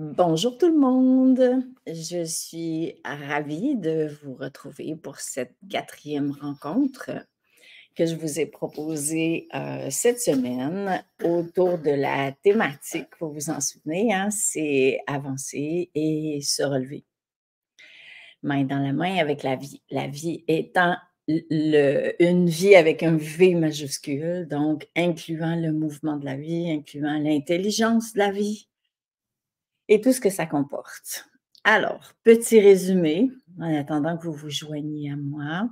Bonjour tout le monde. Je suis ravie de vous retrouver pour cette quatrième rencontre que je vous ai proposée euh, cette semaine autour de la thématique, pour vous en souvenez, hein, c'est avancer et se relever. Main dans la main avec la vie. La vie étant une vie avec un V majuscule, donc incluant le mouvement de la vie, incluant l'intelligence de la vie et tout ce que ça comporte. Alors, petit résumé, en attendant que vous vous joigniez à moi.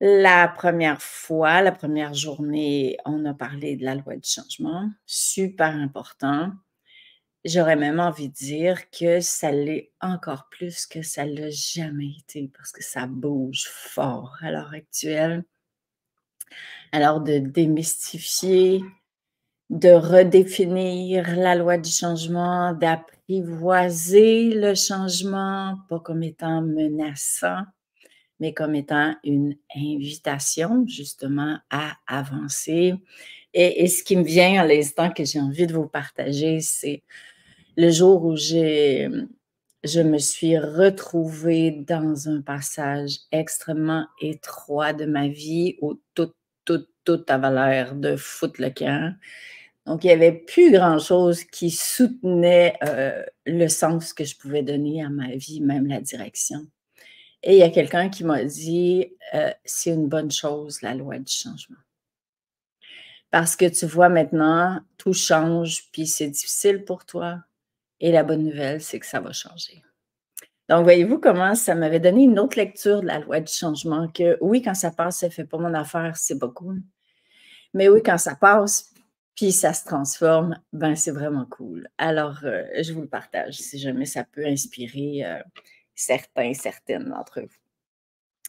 La première fois, la première journée, on a parlé de la loi du changement, super important. J'aurais même envie de dire que ça l'est encore plus que ça l'a jamais été parce que ça bouge fort à l'heure actuelle. Alors de démystifier de redéfinir la loi du changement, d'apprivoiser le changement, pas comme étant menaçant, mais comme étant une invitation justement à avancer. Et, ce qui me vient à l'instant que j'ai envie de vous partager, c'est le jour où j'ai, je me suis retrouvée dans un passage extrêmement étroit de ma vie où tout avait l'air de foutre le camp. Donc, il n'y avait plus grand-chose qui soutenait euh, le sens que je pouvais donner à ma vie, même la direction. Et il y a quelqu'un qui m'a dit, euh, c'est une bonne chose, la loi du changement. Parce que tu vois maintenant, tout change, puis c'est difficile pour toi. Et la bonne nouvelle, c'est que ça va changer. Donc, voyez-vous comment ça m'avait donné une autre lecture de la loi du changement, que oui, quand ça passe, ça fait pas mon affaire, c'est pas cool. Mais oui, quand ça passe, puis ça se transforme, ben c'est vraiment cool. Alors, euh, je vous le partage si jamais ça peut inspirer euh, certains, certaines d'entre vous.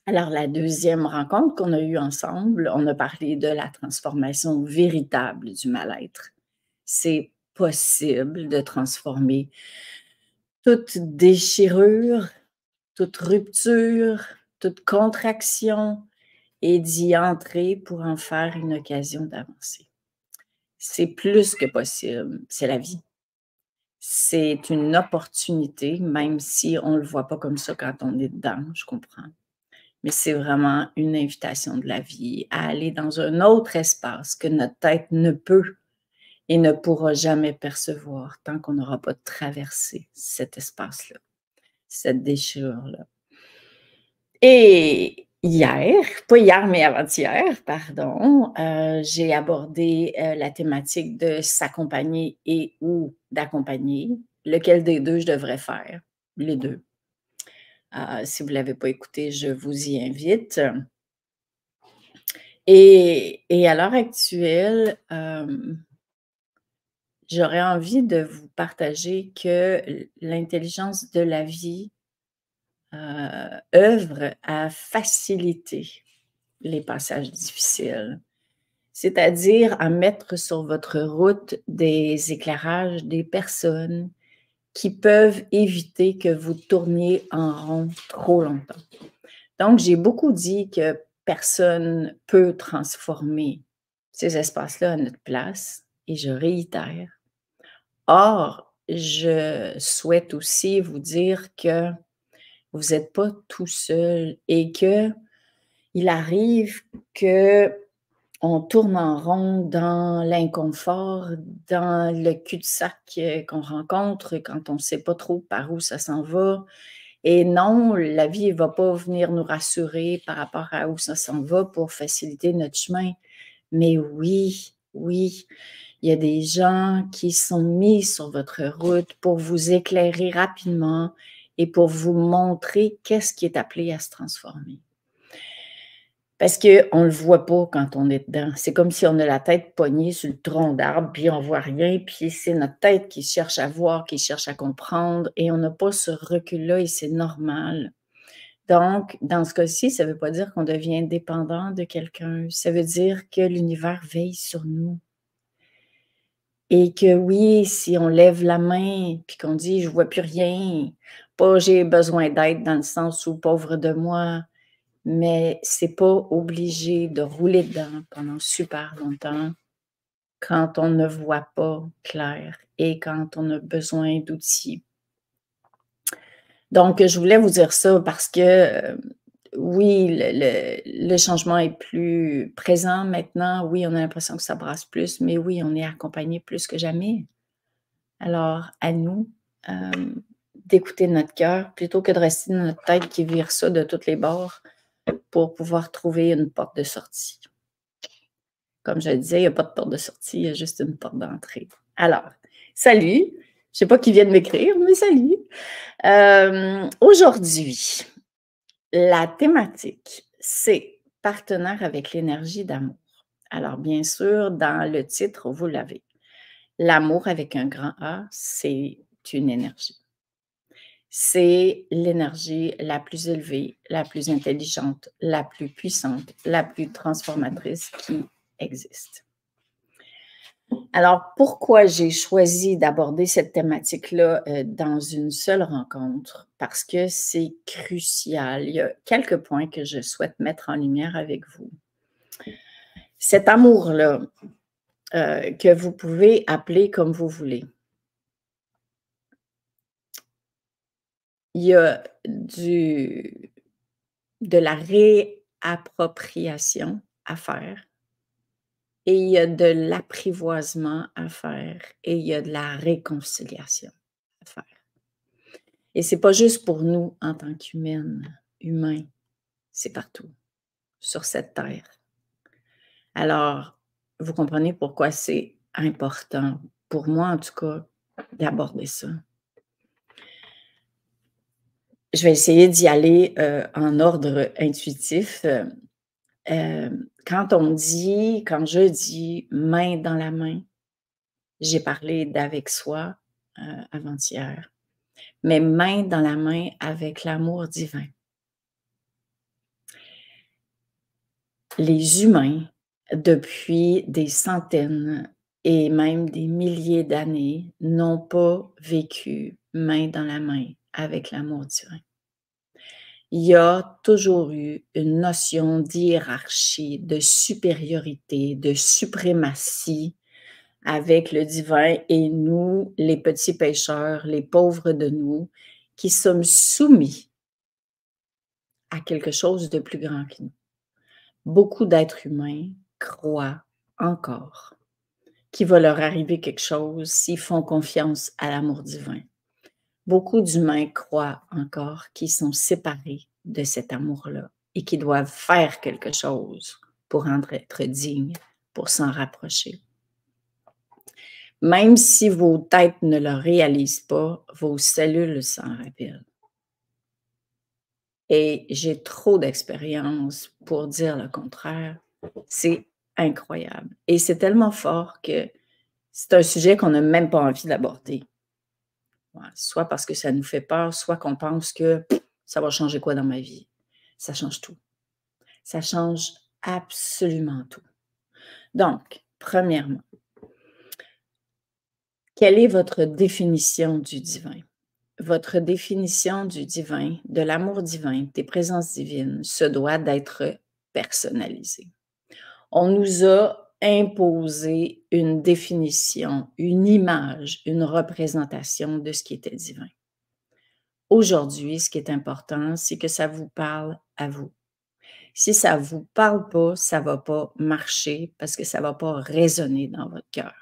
Alors, la deuxième rencontre qu'on a eue ensemble, on a parlé de la transformation véritable du mal-être. C'est possible de transformer toute déchirure, toute rupture, toute contraction et d'y entrer pour en faire une occasion d'avancer. C'est plus que possible, c'est la vie. C'est une opportunité, même si on ne le voit pas comme ça quand on est dedans, je comprends. Mais c'est vraiment une invitation de la vie à aller dans un autre espace que notre tête ne peut et ne pourra jamais percevoir tant qu'on n'aura pas traversé cet espace-là, cette déchirure-là. Et hier, pas hier, mais avant-hier, pardon, euh, j'ai abordé euh, la thématique de s'accompagner et ou d'accompagner, lequel des deux je devrais faire, les deux. Euh, si vous ne l'avez pas écouté, je vous y invite. et à l'heure actuelle, j'aurais envie de vous partager que l'intelligence de la vie euh, œuvre à faciliter les passages difficiles, c'est-à-dire à mettre sur votre route des éclairages, des personnes qui peuvent éviter que vous tourniez en rond trop longtemps. Donc, j'ai beaucoup dit que personne peut transformer ces espaces-là à notre place et je réitère Or, je souhaite aussi vous dire que vous n'êtes pas tout seul et que il arrive que on tourne en rond dans l'inconfort, dans le cul-de-sac euh, qu'on rencontre quand on ne sait pas trop par où ça s'en va. Et non, la vie ne va pas venir nous rassurer par rapport à où ça s'en va pour faciliter notre chemin. Mais oui, oui, il y a des gens qui sont mis sur votre route pour vous éclairer rapidement et pour vous montrer qu'est-ce qui est appelé à se transformer. Parce qu'on ne le voit pas quand on est dedans. C'est comme si on a la tête poignée sur le tronc d'arbre, puis on ne voit rien, puis c'est notre tête qui cherche à voir, qui cherche à comprendre, et on n'a pas ce recul-là, et c'est normal. Donc, dans ce cas-ci, ça ne veut pas dire qu'on devient dépendant de quelqu'un. Ça veut dire que l'univers veille sur nous. Et que oui, si on lève la main puis qu'on dit je vois plus rien, pas j'ai besoin d'aide dans le sens où pauvre de moi, mais c'est pas obligé de rouler dedans pendant super longtemps quand on ne voit pas clair et quand on a besoin d'outils. Donc, je voulais vous dire ça parce que euh, oui, le, changement est plus présent maintenant. Oui, on a l'impression que ça brasse plus, mais oui, on est accompagné plus que jamais. Alors, à nous euh, d'écouter notre cœur plutôt que de rester dans notre tête qui vire ça de toutes les bords pour pouvoir trouver une porte de sortie. Comme je le disais, il n'y a pas de porte de sortie, il y a juste une porte d'entrée. Alors, salut. Je ne sais pas qui vient de m'écrire, mais salut. Euh, aujourd'hui, la thématique, c'est partenaire avec l'énergie d'amour. Alors, bien sûr, dans le titre, vous l'avez. L'amour avec un grand A, c'est une énergie. C'est l'énergie la plus élevée, la plus intelligente, la plus puissante, la plus transformatrice qui existe. Alors, pourquoi j'ai choisi d'aborder cette thématique-là euh, dans une seule rencontre? Parce que c'est crucial. Il y a quelques points que je souhaite mettre en lumière avec vous. Cet amour-là, euh, que vous pouvez appeler comme vous voulez, il y a du, de la réappropriation à faire et il y a de l'apprivoisement à faire et il y a de la réconciliation à faire. Et c'est pas juste pour nous en tant qu'humaines, humains, c'est partout, sur cette terre. Alors, vous comprenez pourquoi c'est important, pour moi en tout cas, d'aborder ça. Je vais essayer d'y aller euh, en ordre intuitif. Euh, quand on dit, quand je dis main dans la main, j'ai parlé d'avec soi avant-hier, mais main dans la main avec l'amour divin. Les humains, depuis des centaines et même des milliers d'années, n'ont pas vécu main dans la main avec l'amour divin il y a toujours eu une notion d'hiérarchie, de supériorité, de suprématie avec le divin et nous, les petits pêcheurs, les pauvres de nous, qui sommes soumis à quelque chose de plus grand que nous. Beaucoup d'êtres humains croient encore qu'il va leur arriver quelque chose s'ils font confiance à l'amour divin beaucoup d'humains croient encore qu'ils sont séparés de cet amour-là et qu'ils doivent faire quelque chose pour en être dignes, pour s'en rapprocher. Même si vos têtes ne le réalisent pas, vos cellules s'en rappellent. Et j'ai trop d'expérience pour dire le contraire. C'est incroyable. Et c'est tellement fort que c'est un sujet qu'on n'a même pas envie d'aborder soit parce que ça nous fait peur, soit qu'on pense que ça va changer quoi dans ma vie. Ça change tout. Ça change absolument tout. Donc, premièrement, quelle est votre définition du divin? Votre définition du divin, de l'amour divin, des présences divines, se doit d'être personnalisée. On nous a imposer une définition, une image, une représentation de ce qui était divin. Aujourd'hui, ce qui est important, c'est que ça vous parle à vous. Si ça ne vous parle pas, ça ne va pas marcher parce que ça ne va pas résonner dans votre cœur.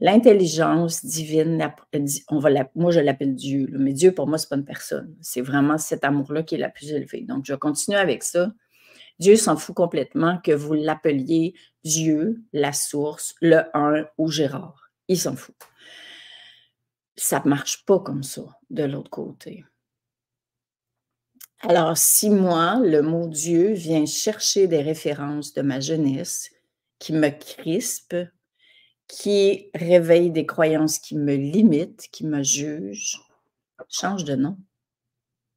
L'intelligence divine, euh, on va moi je l'appelle Dieu, mais Dieu pour moi, ce n'est pas une personne. C'est vraiment cet amour-là qui est la plus élevée. Donc, je vais continuer avec ça Dieu s'en fout complètement que vous l'appeliez Dieu, la source, le un ou Gérard. Il s'en fout. Ça ne marche pas comme ça de l'autre côté. Alors, si moi, le mot Dieu vient chercher des références de ma jeunesse qui me crispent, qui réveille des croyances qui me limitent, qui me jugent, change de nom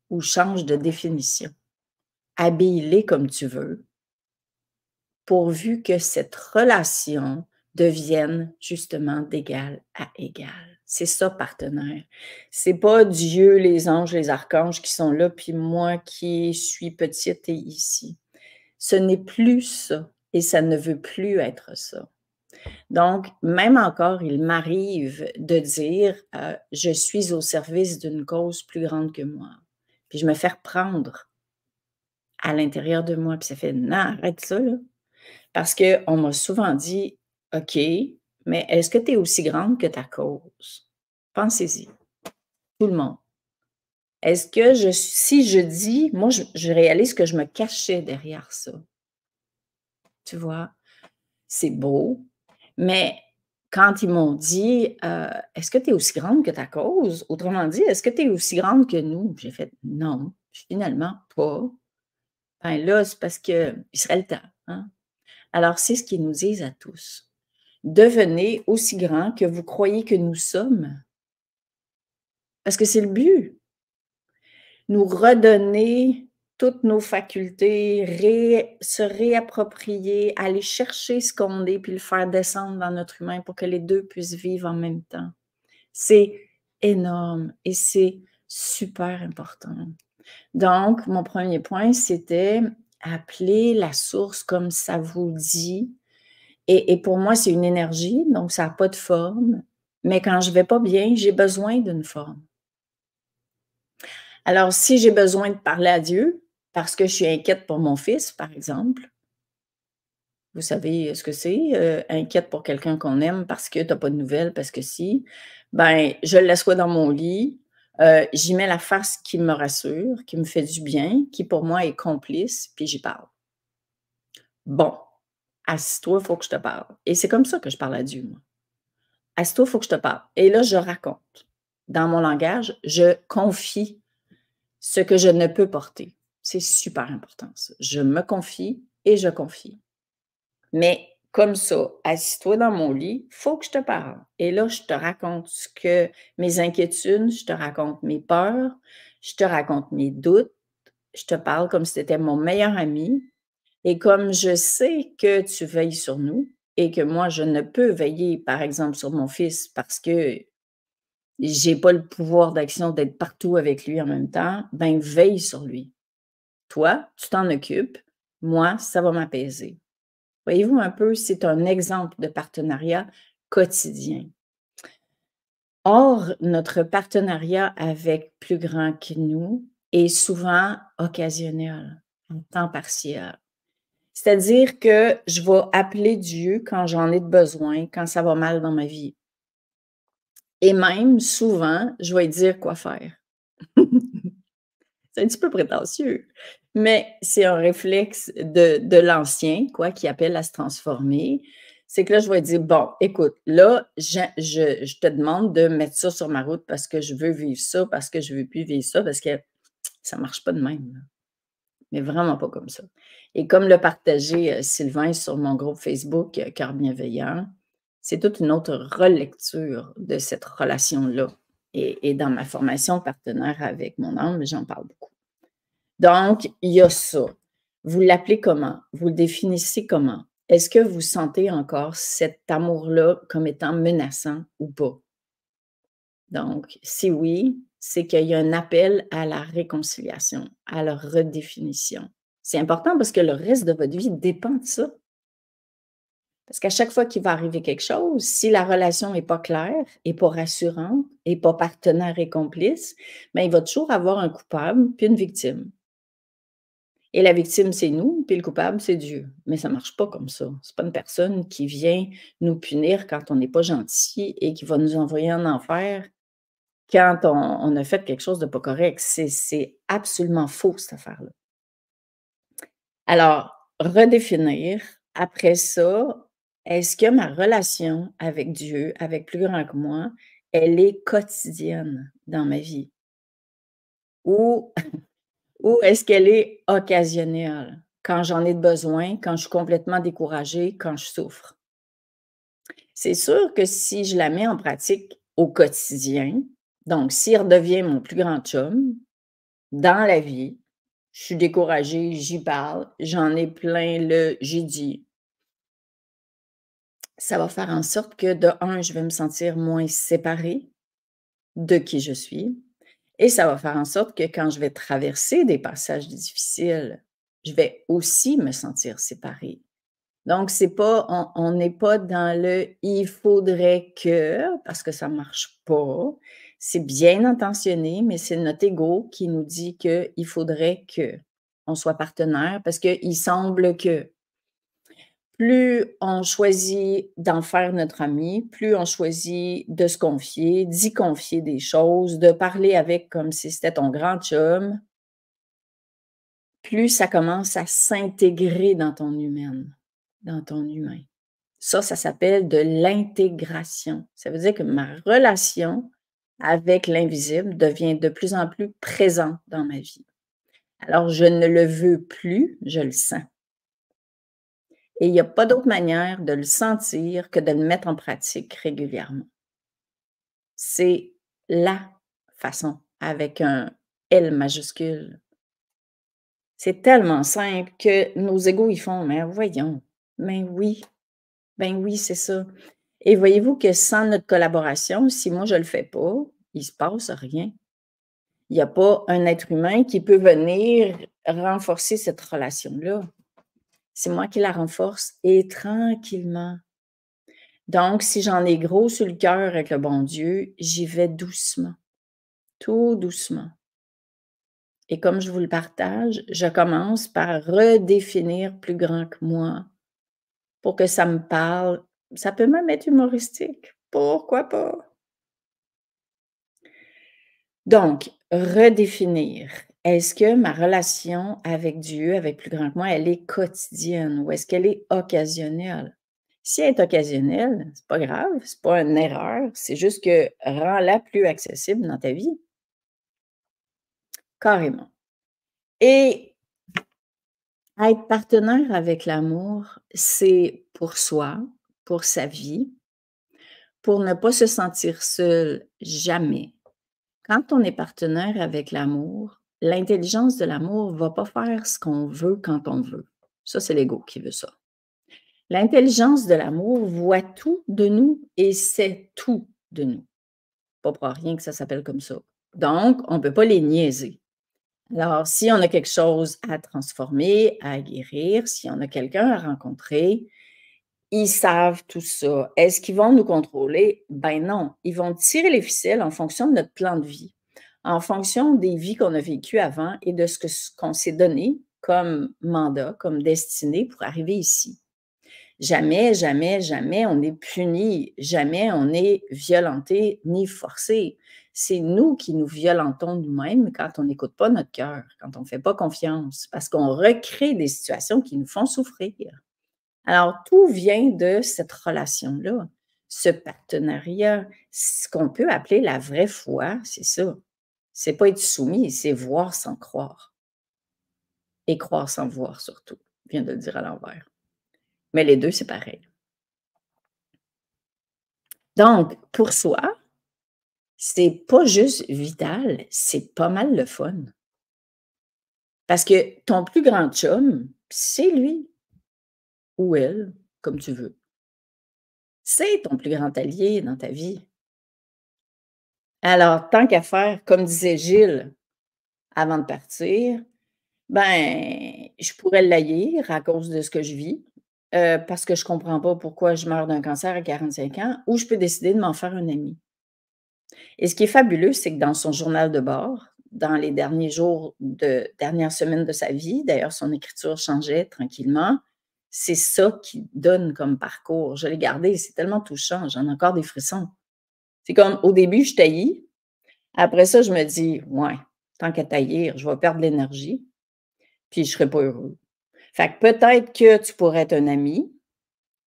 ou change de définition habille comme tu veux, pourvu que cette relation devienne justement d'égal à égal. C'est ça, partenaire. C'est pas Dieu, les anges, les archanges qui sont là, puis moi qui suis petite et ici. Ce n'est plus ça et ça ne veut plus être ça. Donc, même encore, il m'arrive de dire euh, je suis au service d'une cause plus grande que moi. Puis je me fais reprendre à l'intérieur de moi. Puis ça fait, non, arrête ça, là. Parce qu'on m'a souvent dit, OK, mais est-ce que tu es aussi grande que ta cause? Pensez-y. Tout le monde. Est-ce que je, si je dis, moi, je, réalise que je me cachais derrière ça. Tu vois, c'est beau, mais quand ils m'ont dit, euh, est-ce que tu es aussi grande que ta cause? Autrement dit, est-ce que tu es aussi grande que nous? J'ai fait, non, finalement pas. Ben là, c'est parce qu'il serait le temps. Hein. Alors, c'est ce qu'ils nous disent à tous. Devenez aussi grand que vous croyez que nous sommes. Parce que c'est le but. Nous redonner toutes nos facultés, se réapproprier, aller chercher ce qu'on est, puis le faire descendre dans notre humain pour que les deux puissent vivre en même temps. C'est énorme et c'est super important. Donc, mon premier point, c'était appeler la source comme ça vous dit. Et, pour moi, c'est une énergie, donc ça n'a pas de forme. Mais quand je ne vais pas bien, j'ai besoin d'une forme. Alors, si j'ai besoin de parler à Dieu parce que je suis inquiète pour mon fils, par exemple, vous savez ce que c'est, euh, inquiète pour quelqu'un qu'on aime parce que tu n'as pas de nouvelles, parce que si, ben, je le l'assois dans mon lit, euh, j'y mets la face qui me rassure, qui me fait du bien, qui pour moi est complice, puis j'y parle. Bon, assis-toi, il faut que je te parle. Et c'est comme ça que je parle à Dieu, moi. Assis-toi, il faut que je te parle. Et là, je raconte. Dans mon langage, je confie ce que je ne peux porter. C'est super important, Je me confie et je confie. Mais comme ça, assis-toi dans mon lit, il faut que je te parle. Et là, je te raconte mes inquiétudes, je te raconte mes peurs, je te raconte mes doutes, je te parle comme si tu étais mon meilleur ami. Et comme je sais que tu veilles sur nous et que moi, je ne peux veiller, par exemple, sur mon fils parce que je n'ai pas le pouvoir d'action d'être partout avec lui en même temps, ben veille sur lui. Toi, tu t'en occupes. Moi, ça va m'apaiser. Voyez-vous un peu, c'est un exemple de partenariat quotidien. Or, notre partenariat avec plus grand que nous est souvent occasionnel, en temps partiel. C'est-à-dire que je vais appeler Dieu quand j'en ai besoin, quand ça va mal dans ma vie. Et même souvent, je vais dire quoi faire. C'est un petit peu prétentieux. Mais c'est un réflexe de, l'ancien, quoi, qui appelle à se transformer. C'est que là, je vais dire, bon, écoute, là, je, te demande de mettre ça sur ma route parce que je veux vivre ça, parce que je ne veux plus vivre ça, parce que ça ne marche pas de même. Mais vraiment pas comme ça. Et comme le partagé euh, Sylvain sur mon groupe Facebook euh, Car bienveillant, c'est toute une autre relecture de cette relation-là et, dans ma formation partenaire avec mon âme, j'en parle beaucoup. Donc, il y a ça. Vous l'appelez comment? Vous le définissez comment? Est-ce que vous sentez encore cet amour-là comme étant menaçant ou pas? Donc, si oui, c'est qu'il y a un appel à la réconciliation, à la redéfinition. C'est important parce que le reste de votre vie dépend de ça. Parce qu'à chaque fois qu'il va arriver quelque chose, si la relation n'est pas claire, et pas rassurante, et pas partenaire et complice, mais ben, il va toujours avoir un coupable puis une victime. Et la victime, c'est nous, puis le coupable, c'est Dieu. Mais ça ne marche pas comme ça. Ce n'est pas une personne qui vient nous punir quand on n'est pas gentil et qui va nous envoyer en enfer quand on, on a fait quelque chose de pas correct. C'est absolument faux, cette affaire-là. Alors, redéfinir. Après ça, est-ce que ma relation avec Dieu, avec plus grand que moi, elle est quotidienne dans ma vie? Ou, est-ce qu'elle est occasionnelle quand j'en ai besoin, quand je suis complètement découragée, quand je souffre? C'est sûr que si je la mets en pratique au quotidien, donc s'il redevient mon plus grand chum dans la vie, je suis découragée, j'y parle, j'en ai plein le j'y dis » ça va faire en sorte que de un, je vais me sentir moins séparée de qui je suis. Et ça va faire en sorte que quand je vais traverser des passages difficiles, je vais aussi me sentir séparée. Donc, c'est pas, on n'est pas dans le il faudrait que, parce que ça marche pas. C'est bien intentionné, mais c'est notre ego qui nous dit qu'il faudrait que on soit partenaire parce qu'il semble que plus on choisit d'en faire notre ami, plus on choisit de se confier, d'y confier des choses, de parler avec comme si c'était ton grand chum, plus ça commence à s'intégrer dans ton humaine, dans ton humain. Ça, ça s'appelle de l'intégration. Ça veut dire que ma relation avec l'invisible devient de plus en plus présente dans ma vie. Alors, je ne le veux plus, je le sens. Et il n'y a pas d'autre manière de le sentir que de le mettre en pratique régulièrement. C'est la façon avec un L majuscule. C'est tellement simple que nos égaux y font, mais voyons, mais oui, ben oui, c'est ça. Et voyez-vous que sans notre collaboration, si moi je ne le fais pas, il ne se passe rien. Il n'y a pas un être humain qui peut venir renforcer cette relation-là c'est moi qui la renforce et tranquillement. Donc, si j'en ai gros sur le cœur avec le bon Dieu, j'y vais doucement, tout doucement. Et comme je vous le partage, je commence par redéfinir plus grand que moi pour que ça me parle. Ça peut même être humoristique. Pourquoi pas? Donc, redéfinir est-ce que ma relation avec Dieu, avec plus grand que moi, elle est quotidienne ou est-ce qu'elle est occasionnelle? Si elle est occasionnelle, c'est pas grave, c'est pas une erreur, c'est juste que rends-la plus accessible dans ta vie. Carrément. Et être partenaire avec l'amour, c'est pour soi, pour sa vie, pour ne pas se sentir seul jamais. Quand on est partenaire avec l'amour, l'intelligence de l'amour ne va pas faire ce qu'on veut quand on veut. Ça, c'est l'ego qui veut ça. L'intelligence de l'amour voit tout de nous et sait tout de nous. Pas pour rien que ça s'appelle comme ça. Donc, on ne peut pas les niaiser. Alors, si on a quelque chose à transformer, à guérir, si on a quelqu'un à rencontrer, ils savent tout ça. Est-ce qu'ils vont nous contrôler? Ben non, ils vont tirer les ficelles en fonction de notre plan de vie en fonction des vies qu'on a vécues avant et de ce qu'on s'est donné comme mandat, comme destinée pour arriver ici. Jamais, jamais, jamais on est puni, jamais on est violenté ni forcé. C'est nous qui nous violentons nous-mêmes quand on n'écoute pas notre cœur, quand on ne fait pas confiance, parce qu'on recrée des situations qui nous font souffrir. Alors, tout vient de cette relation-là, ce partenariat, ce qu'on peut appeler la vraie foi, c'est ça. C'est pas être soumis, c'est voir sans croire. Et croire sans voir, surtout. vient de le dire à l'envers. Mais les deux, c'est pareil. Donc, pour soi, c'est pas juste vital, c'est pas mal le fun. Parce que ton plus grand chum, c'est lui ou elle, comme tu veux. C'est ton plus grand allié dans ta vie. Alors, tant qu'à faire, comme disait Gilles avant de partir, ben, je pourrais l'haïr à cause de ce que je vis, euh, parce que je ne comprends pas pourquoi je meurs d'un cancer à 45 ans, ou je peux décider de m'en faire un ami. Et ce qui est fabuleux, c'est que dans son journal de bord, dans les derniers jours de dernière semaine de sa vie, d'ailleurs son écriture changeait tranquillement, c'est ça qui donne comme parcours. Je l'ai gardé, c'est tellement touchant, j'en ai encore des frissons. C'est comme au début, je taillis. Après ça, je me dis, ouais, tant qu'à taillir, je vais perdre l'énergie, puis je ne serai pas heureux. Fait que peut-être que tu pourrais être un ami.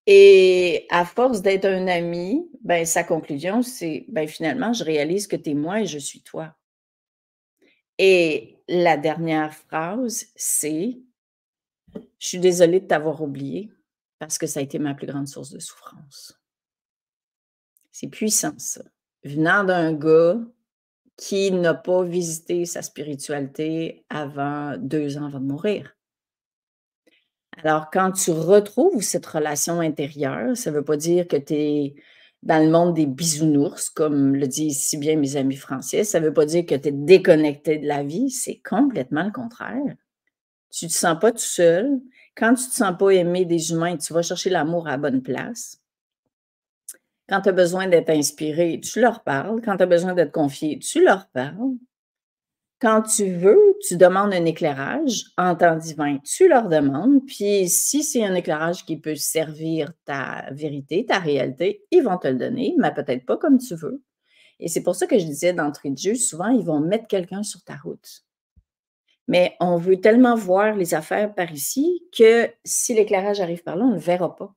Et à force d'être un ami, ben, sa conclusion, c'est ben, finalement, je réalise que tu es moi et je suis toi. Et la dernière phrase, c'est Je suis désolée de t'avoir oublié parce que ça a été ma plus grande source de souffrance. C'est puissant, ça. Venant d'un gars qui n'a pas visité sa spiritualité avant deux ans avant de mourir. Alors, quand tu retrouves cette relation intérieure, ça ne veut pas dire que tu es dans le monde des bisounours, comme le disent si bien mes amis français. Ça ne veut pas dire que tu es déconnecté de la vie. C'est complètement le contraire. Tu ne te sens pas tout seul. Quand tu ne te sens pas aimé des humains, tu vas chercher l'amour à la bonne place. Quand tu as besoin d'être inspiré, tu leur parles. Quand tu as besoin d'être confié, tu leur parles. Quand tu veux, tu demandes un éclairage en temps divin, tu leur demandes. Puis si c'est un éclairage qui peut servir ta vérité, ta réalité, ils vont te le donner, mais peut-être pas comme tu veux. Et c'est pour ça que je disais d'entrée de jeu, souvent, ils vont mettre quelqu'un sur ta route. Mais on veut tellement voir les affaires par ici que si l'éclairage arrive par là, on ne le verra pas.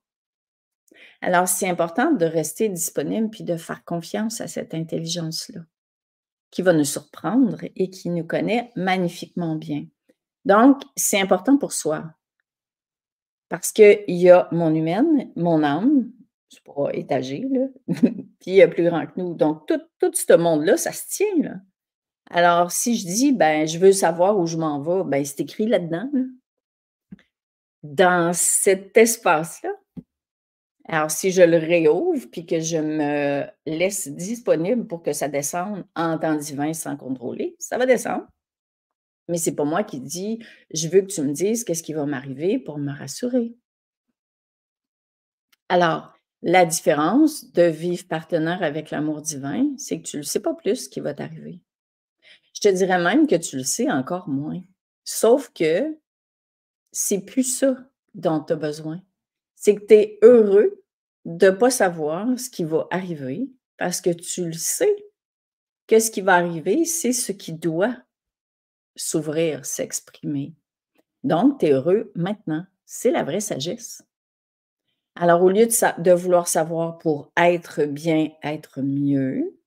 Alors, c'est important de rester disponible puis de faire confiance à cette intelligence-là, qui va nous surprendre et qui nous connaît magnifiquement bien. Donc, c'est important pour soi. Parce qu'il y a mon humaine, mon âme, je ne pas là, puis il y a plus grand que nous. Donc, tout, tout ce monde-là, ça se tient. Là. Alors, si je dis, ben, je veux savoir où je m'en vais, ben, c'est écrit là-dedans. Dans cet espace-là, alors, si je le réouvre puis que je me laisse disponible pour que ça descende en temps divin sans contrôler, ça va descendre. Mais c'est pas moi qui dis je veux que tu me dises qu'est-ce qui va m'arriver pour me rassurer. Alors, la différence de vivre partenaire avec l'amour divin, c'est que tu ne sais pas plus ce qui va t'arriver. Je te dirais même que tu le sais encore moins. Sauf que c'est plus ça dont tu as besoin c'est que tu es heureux de ne pas savoir ce qui va arriver parce que tu le sais que ce qui va arriver, c'est ce qui doit s'ouvrir, s'exprimer. Donc, tu es heureux maintenant. C'est la vraie sagesse. Alors, au lieu de, vouloir savoir pour être bien, être mieux,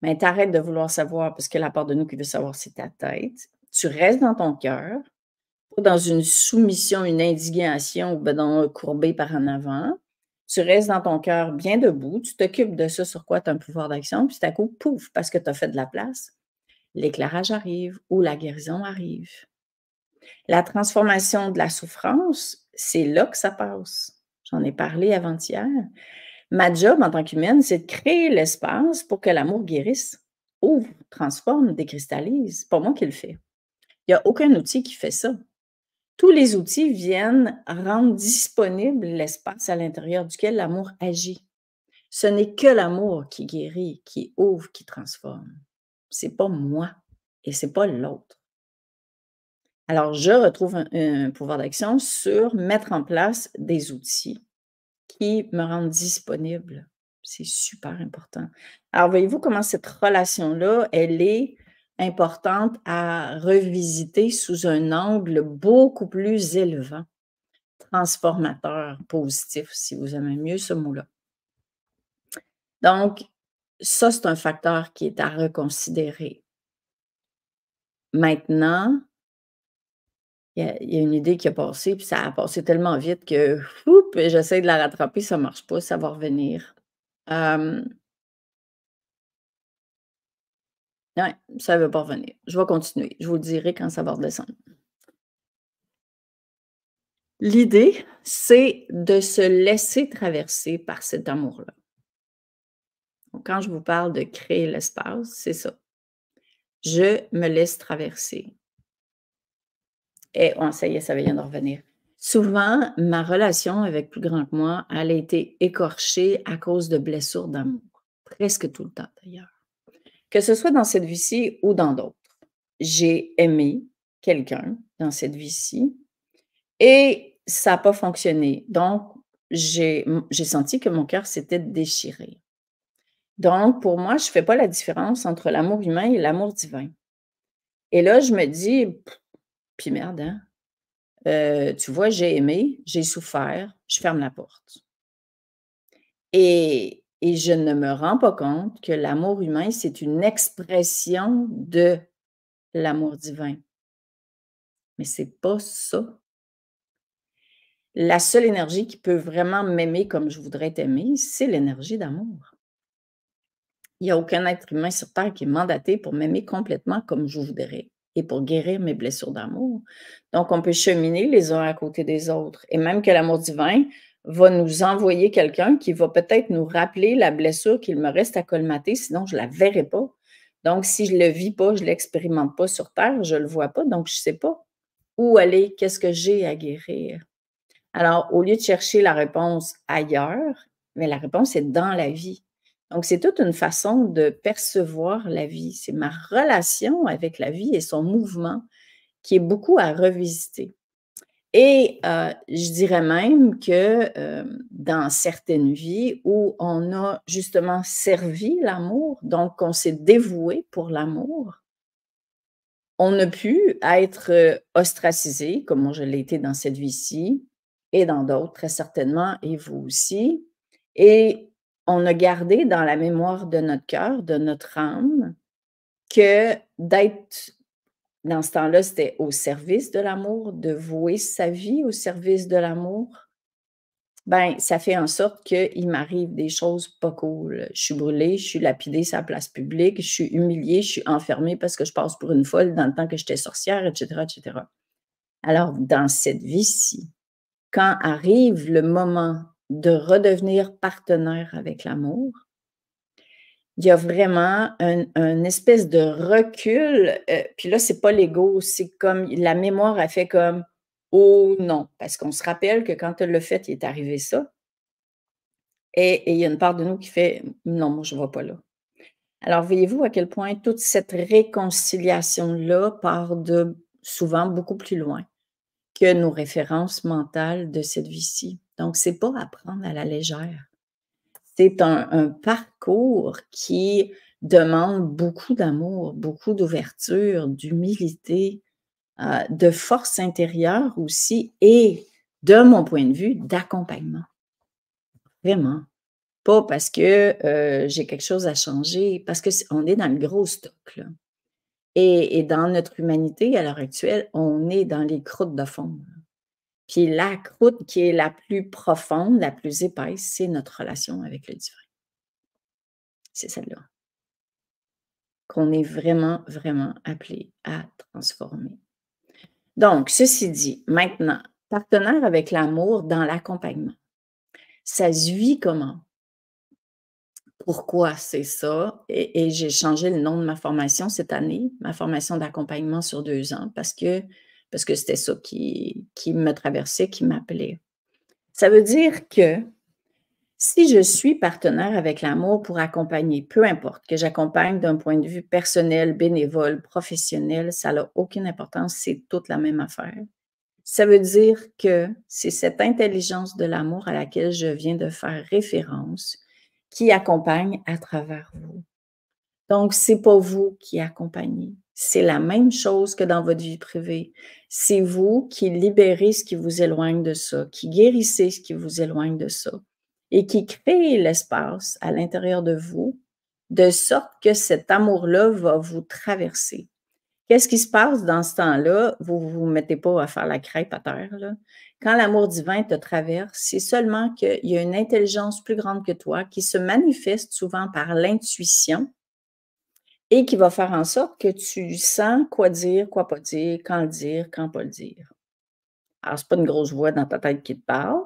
mais ben, tu arrêtes de vouloir savoir parce que la part de nous qui veut savoir, c'est ta tête. Tu restes dans ton cœur pas dans une soumission, une indignation, ben dans euh, courbé par en avant. Tu restes dans ton cœur bien debout, tu t'occupes de ce sur quoi tu as un pouvoir d'action, puis tout à coup, pouf, parce que tu as fait de la place, l'éclairage arrive ou la guérison arrive. La transformation de la souffrance, c'est là que ça passe. J'en ai parlé avant-hier. Ma job en tant qu'humaine, c'est de créer l'espace pour que l'amour guérisse, ouvre, transforme, décristallise. C'est pas moi qui le fais. Il n'y a aucun outil qui fait ça tous les outils viennent rendre disponible l'espace à l'intérieur duquel l'amour agit. Ce n'est que l'amour qui guérit, qui ouvre, qui transforme. C'est pas moi et c'est pas l'autre. Alors, je retrouve un, un pouvoir d'action sur mettre en place des outils qui me rendent disponible. C'est super important. Alors, voyez-vous comment cette relation-là, elle est importante à revisiter sous un angle beaucoup plus élevant, transformateur, positif, si vous aimez mieux ce mot-là. Donc, ça, c'est un facteur qui est à reconsidérer. Maintenant, il y, a une idée qui a passé, puis ça a passé tellement vite que j'essaie de la rattraper, ça ne marche pas, ça va revenir. Non, ça ne veut pas revenir. Je vais continuer. Je vous le dirai quand ça va redescendre. L'idée, c'est de se laisser traverser par cet amour-là. Quand je vous parle de créer l'espace, c'est ça. Je me laisse traverser. Et on, ça y est, ça vient de revenir. Souvent, ma relation avec plus grand que moi, elle a été écorchée à cause de blessures d'amour, presque tout le temps d'ailleurs que ce soit dans cette vie-ci ou dans d'autres. J'ai aimé quelqu'un dans cette vie-ci et ça n'a pas fonctionné. Donc, j'ai senti que mon cœur s'était déchiré. Donc, pour moi, je ne fais pas la différence entre l'amour humain et l'amour divin. Et là, je me dis, puis merde, hein? Euh, tu vois, j'ai aimé, j'ai souffert, je ferme la porte. Et et je ne me rends pas compte que l'amour humain, c'est une expression de l'amour divin. Mais c'est pas ça. La seule énergie qui peut vraiment m'aimer comme je voudrais t'aimer, c'est l'énergie d'amour. Il n'y a aucun être humain sur Terre qui est mandaté pour m'aimer complètement comme je voudrais et pour guérir mes blessures d'amour. Donc, on peut cheminer les uns à côté des autres. Et même que l'amour divin va nous envoyer quelqu'un qui va peut-être nous rappeler la blessure qu'il me reste à colmater, sinon je ne la verrai pas. Donc, si je ne le vis pas, je ne l'expérimente pas sur Terre, je ne le vois pas, donc je ne sais pas où aller, qu'est-ce que j'ai à guérir. Alors, au lieu de chercher la réponse ailleurs, mais la réponse est dans la vie. Donc, c'est toute une façon de percevoir la vie. C'est ma relation avec la vie et son mouvement qui est beaucoup à revisiter. Et euh, je dirais même que euh, dans certaines vies où on a justement servi l'amour, donc on s'est dévoué pour l'amour, on a pu être euh, ostracisé, comme je l'ai été dans cette vie-ci et dans d'autres très certainement, et vous aussi. Et on a gardé dans la mémoire de notre cœur, de notre âme, que d'être dans ce temps-là, c'était au service de l'amour, de vouer sa vie au service de l'amour, ben ça fait en sorte qu'il m'arrive des choses pas cool. Je suis brûlée, je suis lapidée sur la place publique, je suis humiliée, je suis enfermée parce que je passe pour une folle dans le temps que j'étais sorcière, etc., etc. Alors, dans cette vie-ci, quand arrive le moment de redevenir partenaire avec l'amour, il y a vraiment un, une espèce de recul. Euh, puis là, c'est pas l'ego, c'est comme la mémoire a fait comme oh non, parce qu'on se rappelle que quand elle le fait, il est arrivé ça. Et, il y a une part de nous qui fait non, moi je ne vais pas là. Alors voyez-vous à quel point toute cette réconciliation là part de souvent beaucoup plus loin que nos références mentales de cette vie-ci. Donc c'est pas à prendre à la légère c'est un, parcours qui demande beaucoup d'amour, beaucoup d'ouverture, d'humilité, euh, de force intérieure aussi et, de mon point de vue, d'accompagnement. Vraiment. Pas parce que euh, j'ai quelque chose à changer, parce qu'on est dans le gros stock. Et, dans notre humanité, à l'heure actuelle, on est dans les croûtes de fond. Puis la croûte qui est la plus profonde, la plus épaisse, c'est notre relation avec le divin. C'est celle-là qu'on est vraiment, vraiment appelé à transformer. Donc, ceci dit, maintenant, partenaire avec l'amour dans l'accompagnement. Ça se vit comment? Pourquoi c'est ça? Et, et j'ai changé le nom de ma formation cette année, ma formation d'accompagnement sur deux ans, parce que parce que c'était ça qui, me traversait, qui m'appelait. Ça veut dire que si je suis partenaire avec l'amour pour accompagner, peu importe, que j'accompagne d'un point de vue personnel, bénévole, professionnel, ça n'a aucune importance, c'est toute la même affaire. Ça veut dire que c'est cette intelligence de l'amour à laquelle je viens de faire référence qui accompagne à travers vous. Donc, c'est pas vous qui accompagnez, c'est la même chose que dans votre vie privée. C'est vous qui libérez ce qui vous éloigne de ça, qui guérissez ce qui vous éloigne de ça et qui créez l'espace à l'intérieur de vous de sorte que cet amour-là va vous traverser. Qu'est-ce qui se passe dans ce temps-là? Vous ne vous mettez pas à faire la crêpe à terre. Quand l'amour divin te traverse, c'est seulement qu'il y a une intelligence plus grande que toi qui se manifeste souvent par l'intuition et qui va faire en sorte que tu sens quoi dire, quoi pas dire, quand le dire, quand pas le dire. Alors, ce pas une grosse voix dans ta tête qui te parle,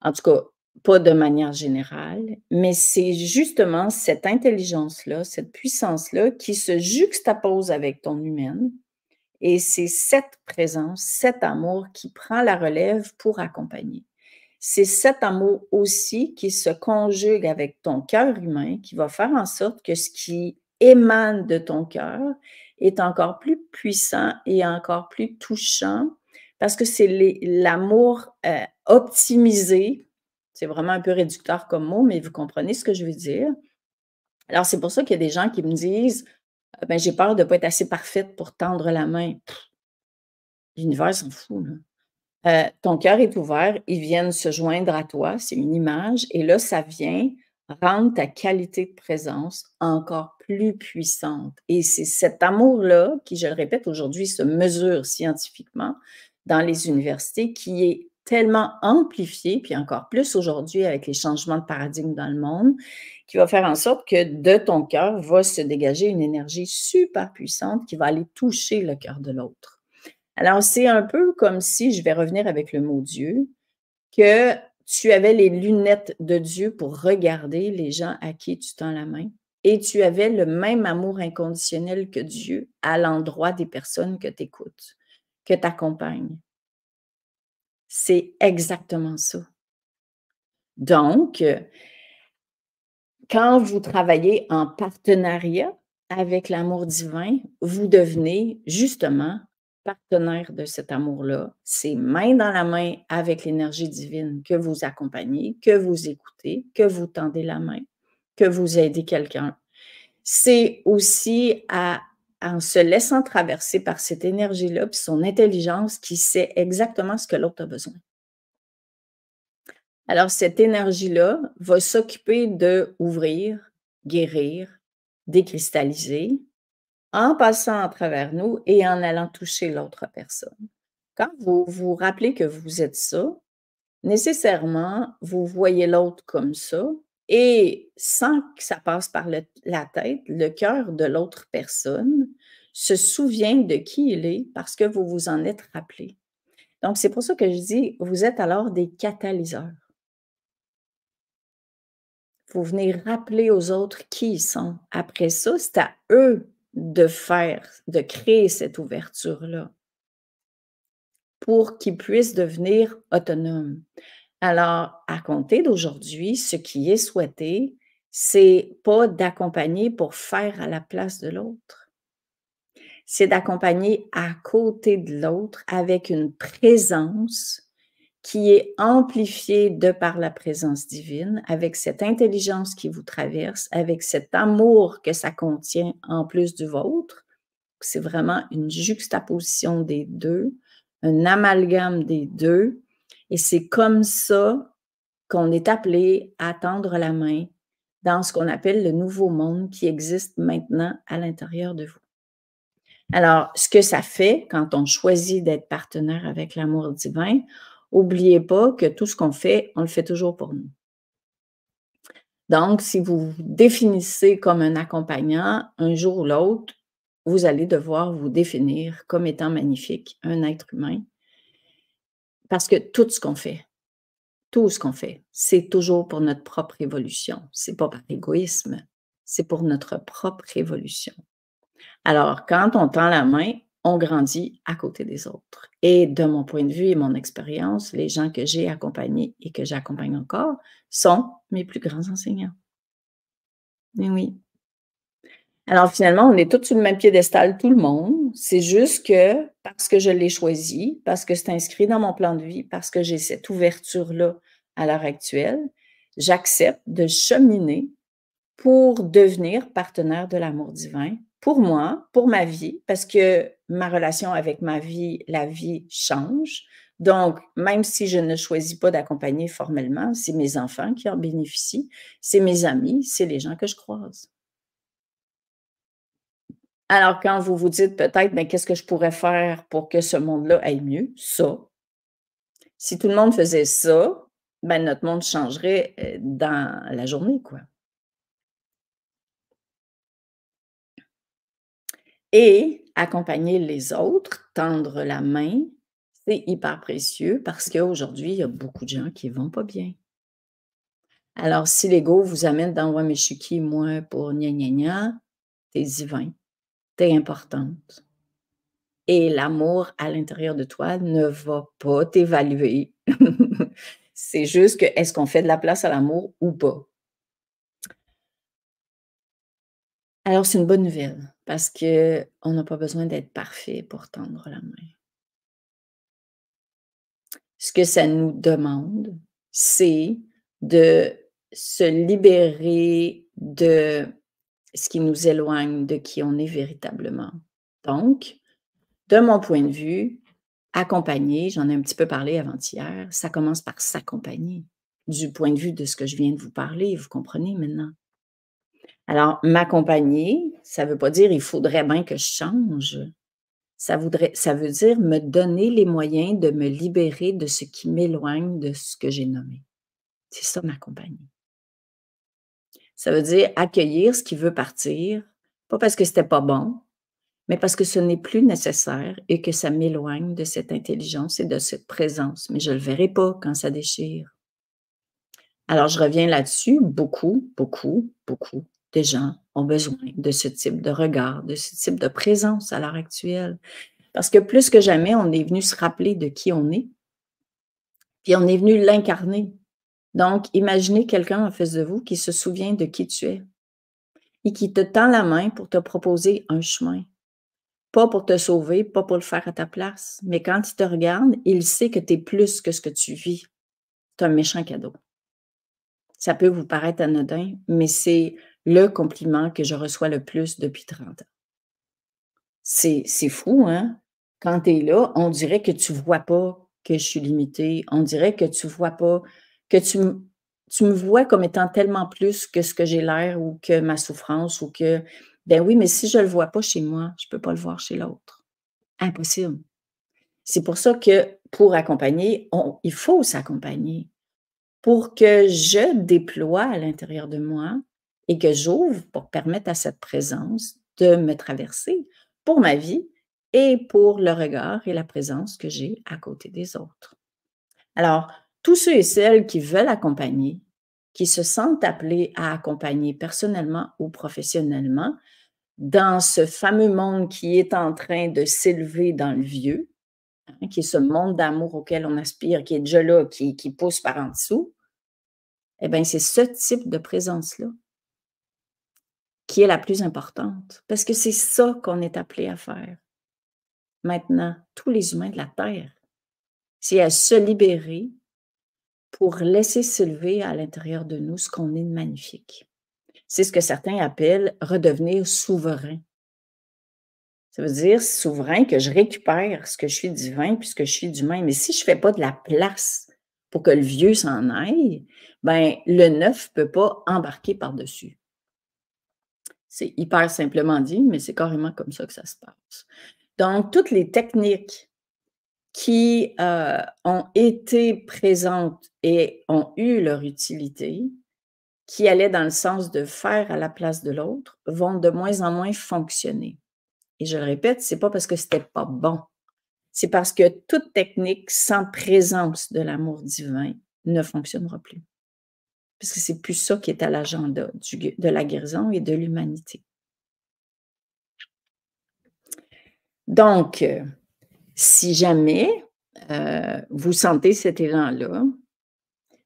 en tout cas, pas de manière générale, mais c'est justement cette intelligence-là, cette puissance-là qui se juxtapose avec ton humaine. Et c'est cette présence, cet amour qui prend la relève pour accompagner. C'est cet amour aussi qui se conjugue avec ton cœur humain qui va faire en sorte que ce qui émane de ton cœur est encore plus puissant et encore plus touchant parce que c'est l'amour euh, optimisé. C'est vraiment un peu réducteur comme mot, mais vous comprenez ce que je veux dire. Alors, c'est pour ça qu'il y a des gens qui me disent «Ah ben, J'ai peur de ne pas être assez parfaite pour tendre la main. L'univers s'en fout. Euh, ton cœur est ouvert, ils viennent se joindre à toi, c'est une image, et là, ça vient rendre ta qualité de présence encore plus puissante. Et c'est cet amour-là qui, je le répète aujourd'hui, se mesure scientifiquement dans les universités, qui est tellement amplifié, puis encore plus aujourd'hui avec les changements de paradigme dans le monde, qui va faire en sorte que de ton cœur va se dégager une énergie super puissante qui va aller toucher le cœur de l'autre. Alors, c'est un peu comme si, je vais revenir avec le mot Dieu, que tu avais les lunettes de Dieu pour regarder les gens à qui tu tends la main et tu avais le même amour inconditionnel que Dieu à l'endroit des personnes que tu écoutes, que tu accompagnes. C'est exactement ça. Donc, euh, quand vous travaillez en partenariat avec l'amour divin, vous devenez justement partenaire de cet amour-là, c'est main dans la main avec l'énergie divine que vous accompagnez, que vous écoutez, que vous tendez la main, que vous aidez quelqu'un. C'est aussi à, en se laissant traverser par cette énergie-là, puis son intelligence qui sait exactement ce que l'autre a besoin. Alors, cette énergie-là va s'occuper de ouvrir, guérir, décristalliser, en passant à travers nous et en allant toucher l'autre personne. Quand vous vous rappelez que vous êtes ça, nécessairement, vous voyez l'autre comme ça et sans que ça passe par la tête, le cœur de l'autre personne se souvient de qui il est parce que vous vous en êtes rappelé. Donc, c'est pour ça que je dis, vous êtes alors des catalyseurs. Vous venez rappeler aux autres qui ils sont. Après ça, c'est à eux de faire, de créer cette ouverture-là pour qu'ils puissent devenir autonomes. Alors, à compter d'aujourd'hui, ce qui est souhaité, c'est pas d'accompagner pour faire à la place de l'autre. C'est d'accompagner à côté de l'autre avec une présence qui est amplifié de par la présence divine, avec cette intelligence qui vous traverse, avec cet amour que ça contient en plus du vôtre. C'est vraiment une juxtaposition des deux, un amalgame des deux. Et c'est comme ça qu'on est appelé à tendre la main dans ce qu'on appelle le nouveau monde qui existe maintenant à l'intérieur de vous. Alors, ce que ça fait quand on choisit d'être partenaire avec l'amour divin, Oubliez pas que tout ce qu'on fait, on le fait toujours pour nous. Donc, si vous vous définissez comme un accompagnant, un jour ou l'autre, vous allez devoir vous définir comme étant magnifique, un être humain, parce que tout ce qu'on fait, tout ce qu'on fait, c'est toujours pour notre propre évolution. C'est pas par égoïsme, c'est pour notre propre évolution. Alors, quand on tend la main, on grandit à côté des autres. Et de mon point de vue et mon expérience, les gens que j'ai accompagnés et que j'accompagne encore sont mes plus grands enseignants. Mais eh oui. Alors finalement, on est tous sur le même piédestal, tout le monde. C'est juste que parce que je l'ai choisi, parce que c'est inscrit dans mon plan de vie, parce que j'ai cette ouverture-là à l'heure actuelle, j'accepte de cheminer pour devenir partenaire de l'amour divin pour moi, pour ma vie, parce que ma relation avec ma vie, la vie change. Donc, même si je ne choisis pas d'accompagner formellement, c'est mes enfants qui en bénéficient, c'est mes amis, c'est les gens que je croise. Alors, quand vous vous dites peut-être, mais qu'est-ce que je pourrais faire pour que ce monde-là aille mieux? Ça. Si tout le monde faisait ça, ben, notre monde changerait euh, dans la journée, quoi. et accompagner les autres, tendre la main, c'est hyper précieux parce qu'aujourd'hui, il y a beaucoup de gens qui ne vont pas bien. Alors, si l'ego vous amène dans Wamishiki, moi, pour gna gna gna, t'es divin, t'es importante. Et l'amour à l'intérieur de toi ne va pas t'évaluer. c'est juste que est-ce qu'on fait de la place à l'amour ou pas? Alors, c'est une bonne nouvelle. Parce qu'on n'a pas besoin d'être parfait pour tendre la main. Ce que ça nous demande, c'est de se libérer de ce qui nous éloigne de qui on est véritablement. Donc, de mon point de vue, accompagner, j'en ai un petit peu parlé avant-hier, ça commence par s'accompagner du point de vue de ce que je viens de vous parler, vous comprenez maintenant. Alors, m'accompagner, ça ne veut pas dire il faudrait bien que je change. Ça, voudrait, ça veut dire me donner les moyens de me libérer de ce qui m'éloigne de ce que j'ai nommé. C'est ça, m'accompagner. Ça veut dire accueillir ce qui veut partir, pas parce que ce n'était pas bon, mais parce que ce n'est plus nécessaire et que ça m'éloigne de cette intelligence et de cette présence. Mais je ne le verrai pas quand ça déchire. Alors, je reviens là-dessus beaucoup, beaucoup, beaucoup, des gens ont besoin de ce type de regard, de ce type de présence à l'heure actuelle. Parce que plus que jamais, on est venu se rappeler de qui on est, puis on est venu l'incarner. Donc, imaginez quelqu'un en face de vous qui se souvient de qui tu es et qui te tend la main pour te proposer un chemin. Pas pour te sauver, pas pour le faire à ta place, mais quand il te regarde, il sait que tu es plus que ce que tu vis. es un méchant cadeau. Ça peut vous paraître anodin, mais c'est le compliment que je reçois le plus depuis 30 ans. C'est, fou, hein? Quand tu es là, on dirait que tu vois pas que je suis limitée. On dirait que tu vois pas, que tu, tu me vois comme étant tellement plus que ce que j'ai l'air ou que ma souffrance ou que, ben oui, mais si je le vois pas chez moi, je ne peux pas le voir chez l'autre. Impossible. C'est pour ça que pour accompagner, il faut s'accompagner. Pour que je déploie à l'intérieur de moi et que j'ouvre pour permettre à cette présence de me traverser pour ma vie et pour le regard et la présence que j'ai à côté des autres. Alors, tous ceux et celles qui veulent accompagner, qui se sentent appelés à accompagner personnellement ou professionnellement dans ce fameux monde qui est en train de s'élever dans le vieux, hein, qui est ce mmh. monde d'amour auquel on aspire, qui est déjà là, qui, qui pousse par en dessous, eh bien, c'est ce type de présence-là qui est la plus importante, parce que c'est ça qu'on est appelé à faire. Maintenant, tous les humains de la Terre, c'est à se libérer pour laisser s'élever à l'intérieur de nous ce qu'on est de magnifique. C'est ce que certains appellent redevenir souverain. Ça veut dire souverain que je récupère ce que je suis divin puis ce que je suis humain. Mais si je ne fais pas de la place pour que le vieux s'en aille, ben, le neuf ne peut pas embarquer par-dessus. C'est hyper simplement dit, mais c'est carrément comme ça que ça se passe. Donc, toutes les techniques qui euh, ont été présentes et ont eu leur utilité, qui allaient dans le sens de faire à la place de l'autre, vont de moins en moins fonctionner. Et je le répète, c'est pas parce que c'était pas bon, c'est parce que toute technique sans présence de l'amour divin ne fonctionnera plus parce que c'est plus ça qui est à l'agenda de la guérison et de l'humanité. Donc, euh, si jamais euh, vous sentez cet élan-là,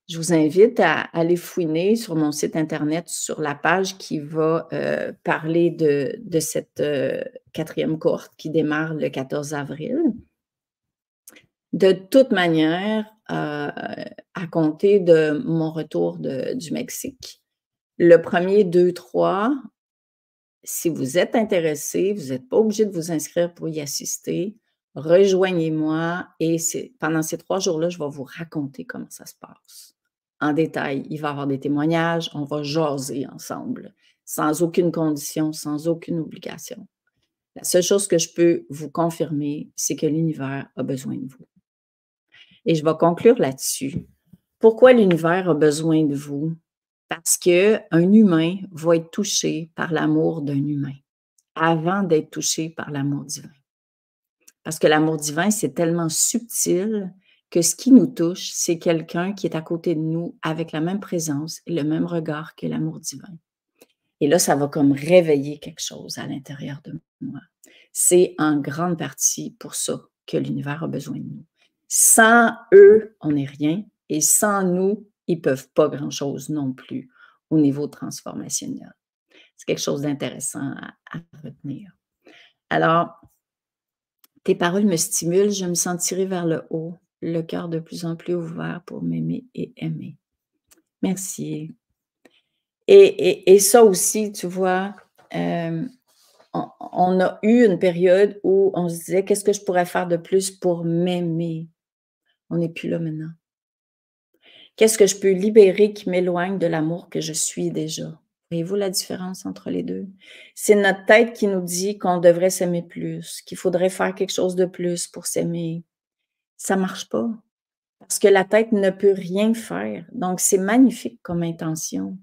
je vous invite à aller fouiner sur mon site Internet, sur la page qui va euh, parler de, cette quatrième cohorte qui démarre le 14 avril de toute manière, euh, à compter de mon retour du Mexique, le premier 2-3, si vous êtes intéressé, vous n'êtes pas obligé de vous inscrire pour y assister. Rejoignez-moi et pendant ces trois jours-là, je vais vous raconter comment ça se passe en détail. Il va y avoir des témoignages, on va jaser ensemble, sans aucune condition, sans aucune obligation. La seule chose que je peux vous confirmer, c'est que l'univers a besoin de vous. Et je vais conclure là-dessus. Pourquoi l'univers a besoin de vous? Parce qu'un humain va être touché par l'amour d'un humain avant d'être touché par l'amour divin. Parce que l'amour divin, c'est tellement subtil que ce qui nous touche, c'est quelqu'un qui est à côté de nous avec la même présence et le même regard que l'amour divin. Et là, ça va comme réveiller quelque chose à l'intérieur de moi. C'est en grande partie pour ça que l'univers a besoin de nous. Sans eux, on n'est rien. Et sans nous, ils ne peuvent pas grand-chose non plus au niveau transformationnel. C'est quelque chose d'intéressant à, retenir. Alors, tes paroles me stimulent, je me sens sentirai vers le haut, le cœur de plus en plus ouvert pour m'aimer et aimer. Merci. Et, ça aussi, tu vois, euh, on, a eu une période où on se disait, qu'est-ce que je pourrais faire de plus pour m'aimer? On n'est plus là maintenant. Qu'est-ce que je peux libérer qui m'éloigne de l'amour que je suis déjà? Voyez-vous la différence entre les deux? C'est notre tête qui nous dit qu'on devrait s'aimer plus, qu'il faudrait faire quelque chose de plus pour s'aimer. Ça ne marche pas parce que la tête ne peut rien faire. Donc, c'est magnifique comme intention,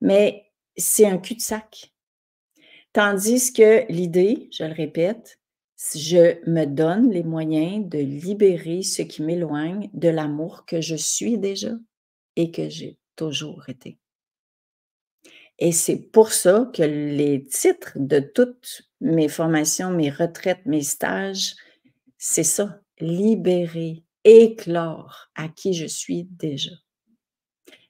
mais c'est un cul-de-sac. Tandis que l'idée, je le répète, je me donne les moyens de libérer ce qui m'éloigne de l'amour que je suis déjà et que j'ai toujours été. Et c'est pour ça que les titres de toutes mes formations, mes retraites, mes stages, c'est ça, libérer, éclore à qui je suis déjà.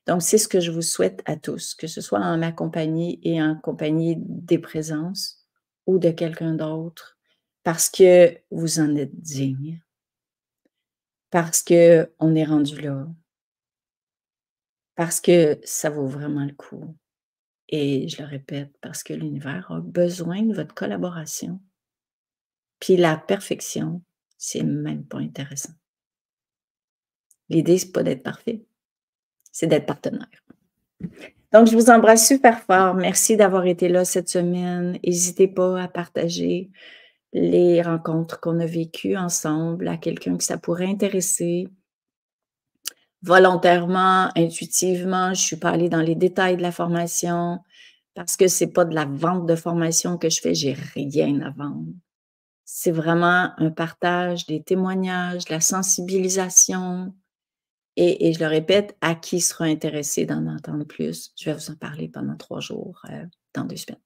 Donc, c'est ce que je vous souhaite à tous, que ce soit en ma compagnie et en compagnie des présences ou de quelqu'un d'autre parce que vous en êtes digne, parce que on est rendu là, parce que ça vaut vraiment le coup. Et je le répète, parce que l'univers a besoin de votre collaboration. Puis la perfection, c'est même pas intéressant. L'idée, c'est pas d'être parfait, c'est d'être partenaire. Donc, je vous embrasse super fort. Merci d'avoir été là cette semaine. N'hésitez pas à partager les rencontres qu'on a vécues ensemble à quelqu'un que ça pourrait intéresser. Volontairement, intuitivement, je suis pas allée dans les détails de la formation parce que ce n'est pas de la vente de formation que je fais, j'ai rien à vendre. C'est vraiment un partage des témoignages, de la sensibilisation. Et, et, je le répète, à qui sera intéressé d'en entendre plus, je vais vous en parler pendant trois jours euh, dans deux semaines.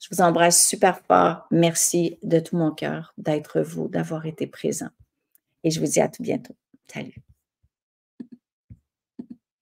Je vous embrasse super fort. Merci de tout mon cœur d'être vous, d'avoir été présent. Et je vous dis à tout bientôt. Salut.